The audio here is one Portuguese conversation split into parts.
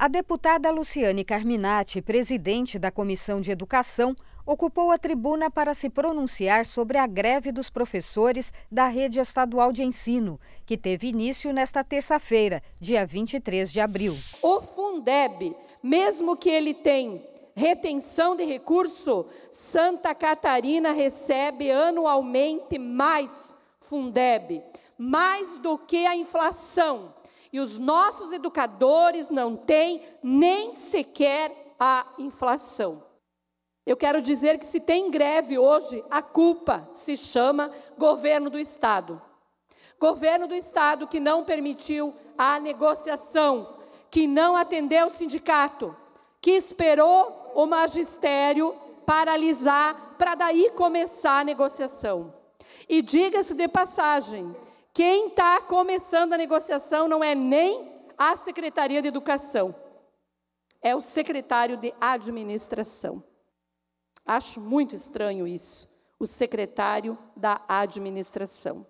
A deputada Luciane Carminati, presidente da Comissão de Educação, ocupou a tribuna para se pronunciar sobre a greve dos professores da rede estadual de ensino, que teve início nesta terça-feira, dia 23 de abril. O Fundeb, mesmo que ele tenha retenção de recurso, Santa Catarina recebe anualmente mais Fundeb, mais do que a inflação e os nossos educadores não têm nem sequer a inflação. Eu quero dizer que se tem greve hoje, a culpa se chama governo do Estado. Governo do Estado que não permitiu a negociação, que não atendeu o sindicato, que esperou o magistério paralisar para daí começar a negociação. E diga-se de passagem, quem está começando a negociação não é nem a Secretaria de Educação, é o secretário de Administração. Acho muito estranho isso, o secretário da Administração.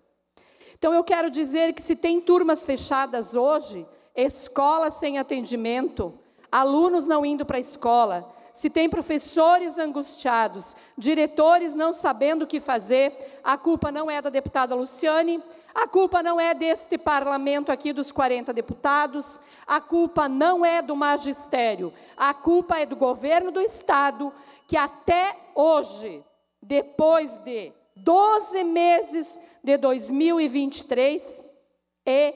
Então, eu quero dizer que se tem turmas fechadas hoje, escolas sem atendimento, alunos não indo para a escola, se tem professores angustiados, diretores não sabendo o que fazer, a culpa não é da deputada Luciane, a culpa não é deste parlamento aqui dos 40 deputados, a culpa não é do magistério, a culpa é do governo do Estado, que até hoje, depois de 12 meses de 2023 e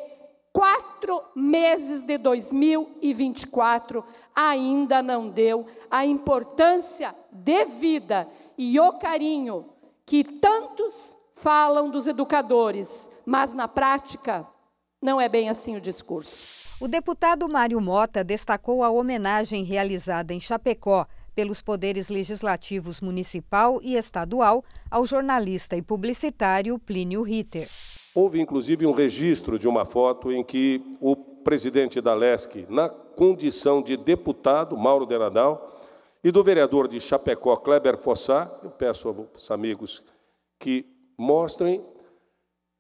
quatro meses de 2024, ainda não deu a importância devida e o carinho que tantos falam dos educadores, mas na prática não é bem assim o discurso. O deputado Mário Mota destacou a homenagem realizada em Chapecó pelos poderes legislativos municipal e estadual ao jornalista e publicitário Plínio Ritter. Houve inclusive um registro de uma foto em que o presidente da LESC, na condição de deputado, Mauro Denadal, e do vereador de Chapecó, Kleber Fossá, eu peço aos amigos que mostrem,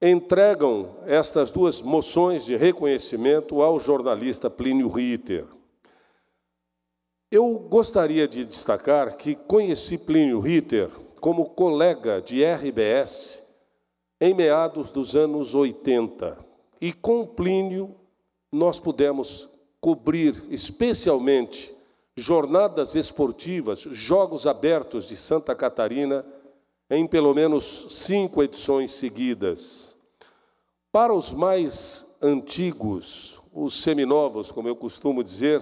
entregam estas duas moções de reconhecimento ao jornalista Plínio Ritter. Eu gostaria de destacar que conheci Plínio Ritter como colega de RBS em meados dos anos 80. E com Plínio nós pudemos cobrir especialmente jornadas esportivas, jogos abertos de Santa Catarina em pelo menos cinco edições seguidas. Para os mais antigos, os seminovos, como eu costumo dizer,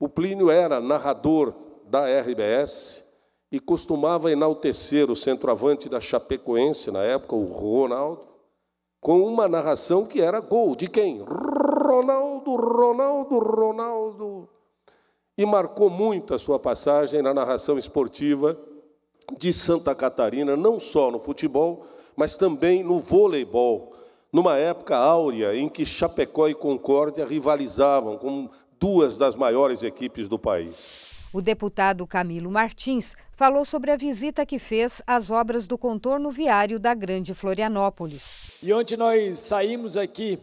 o Plínio era narrador da RBS e costumava enaltecer o centroavante da Chapecoense, na época, o Ronaldo, com uma narração que era gol de quem? Ronaldo, Ronaldo, Ronaldo. E marcou muito a sua passagem na narração esportiva de Santa Catarina, não só no futebol, mas também no voleibol, numa época áurea em que Chapecó e Concórdia rivalizavam com duas das maiores equipes do país. O deputado Camilo Martins falou sobre a visita que fez às obras do contorno viário da Grande Florianópolis. E ontem nós saímos aqui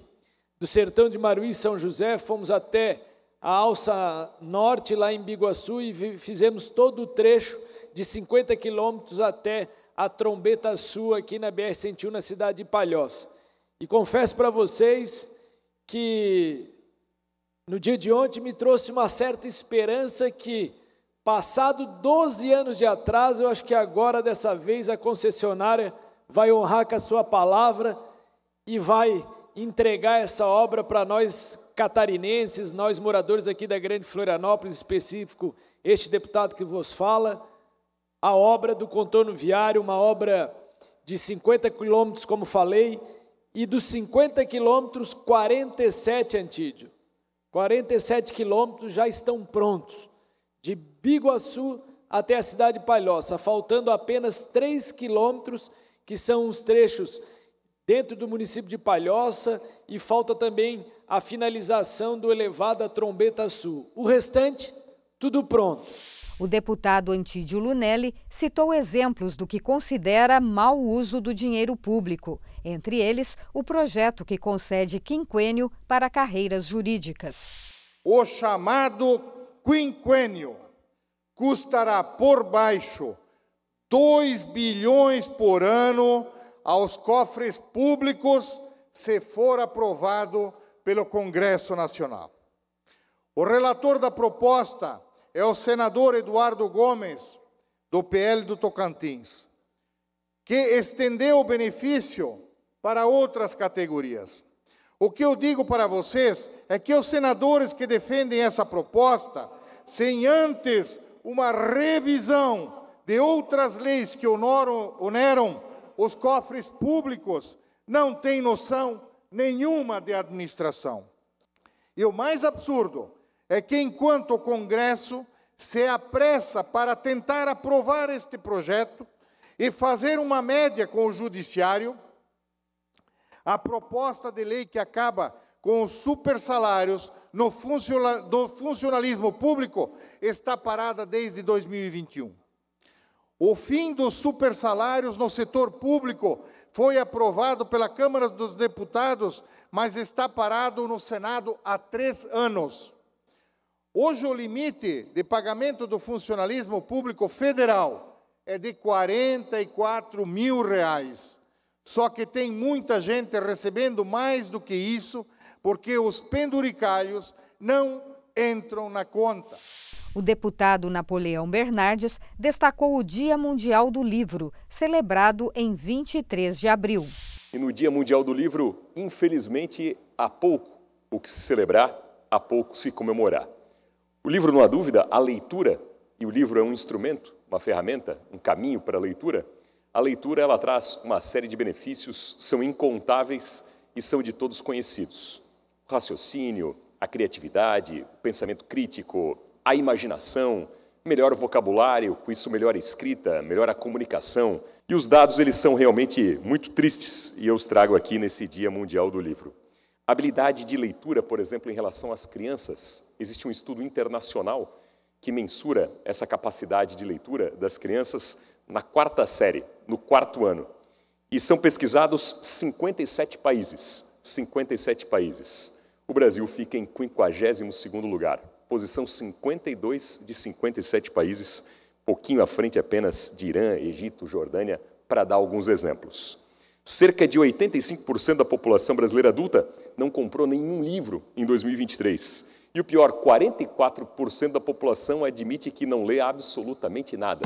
do sertão de Maruí, São José, fomos até a alça norte lá em Biguaçu e fizemos todo o trecho de 50 quilômetros até a Trombeta Sul aqui na BR-101 na cidade de Palhoça. E confesso para vocês que no dia de ontem me trouxe uma certa esperança que passado 12 anos de atraso, eu acho que agora dessa vez a concessionária vai honrar com a sua palavra e vai entregar essa obra para nós catarinenses, nós moradores aqui da Grande Florianópolis, específico este deputado que vos fala, a obra do contorno viário, uma obra de 50 quilômetros, como falei, e dos 50 quilômetros, 47, Antídio. 47 quilômetros já estão prontos, de Biguaçu até a cidade de Palhoça, faltando apenas 3 quilômetros, que são os trechos dentro do município de Palhoça e falta também a finalização do elevado à Trombeta Sul. O restante, tudo pronto. O deputado Antídio Lunelli citou exemplos do que considera mau uso do dinheiro público, entre eles o projeto que concede quinquênio para carreiras jurídicas. O chamado quinquênio custará por baixo 2 bilhões por ano aos cofres públicos se for aprovado pelo Congresso Nacional. O relator da proposta é o senador Eduardo Gomes, do PL do Tocantins, que estendeu o benefício para outras categorias. O que eu digo para vocês é que os senadores que defendem essa proposta, sem antes uma revisão de outras leis que oneram os cofres públicos não têm noção nenhuma de administração. E o mais absurdo é que, enquanto o Congresso se apressa para tentar aprovar este projeto e fazer uma média com o Judiciário, a proposta de lei que acaba com os supersalários no funcionalismo público está parada desde 2021. O fim dos supersalários no setor público foi aprovado pela Câmara dos Deputados, mas está parado no Senado há três anos. Hoje, o limite de pagamento do funcionalismo público federal é de 44 mil reais. Só que tem muita gente recebendo mais do que isso, porque os penduricalhos não entram na conta. O deputado Napoleão Bernardes destacou o Dia Mundial do Livro, celebrado em 23 de abril. E no Dia Mundial do Livro, infelizmente, há pouco o que se celebrar, há pouco se comemorar. O livro, não há dúvida, a leitura, e o livro é um instrumento, uma ferramenta, um caminho para a leitura, a leitura ela traz uma série de benefícios, são incontáveis e são de todos conhecidos. O raciocínio, a criatividade, o pensamento crítico, a imaginação, melhor vocabulário, com isso melhor a escrita, melhor a comunicação. E os dados eles são realmente muito tristes e eu os trago aqui nesse Dia Mundial do Livro. Habilidade de leitura, por exemplo, em relação às crianças, existe um estudo internacional que mensura essa capacidade de leitura das crianças na quarta série, no quarto ano. E são pesquisados 57 países, 57 países. O Brasil fica em 52º lugar, posição 52 de 57 países, pouquinho à frente apenas de Irã, Egito, Jordânia, para dar alguns exemplos. Cerca de 85% da população brasileira adulta não comprou nenhum livro em 2023. E o pior, 44% da população admite que não lê absolutamente nada.